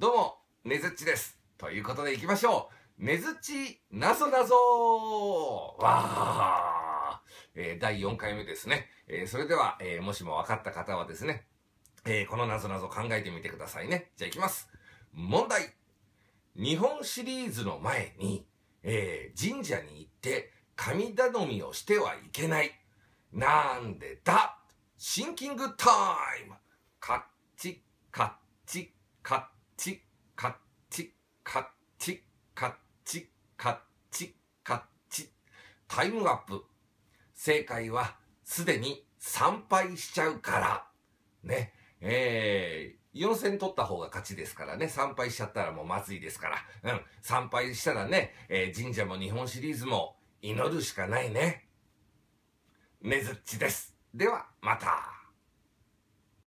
どうも、ねずっちです。ということで行きましょう。ねずっち、なぞなぞわー、えー、第4回目ですね。えー、それでは、えー、もしも分かった方はですね、えこのなぞなぞ考えてみてくださいね。じゃあ行きます。問題。日本シリーズの前に、え神社に行って神頼みをしてはいけない。なんでだシンキングタイムカッチカッチカッチチカッチカッチカッチカッチカッチタイムアップ正解はすでに参拝しちゃうからねえー、4戦取った方が勝ちですからね、参拝しちゃったらもうまずいですから、うん、参拝したらね、えー、神社も日本シリーズも祈るしかないね。ねずっちです。では、また。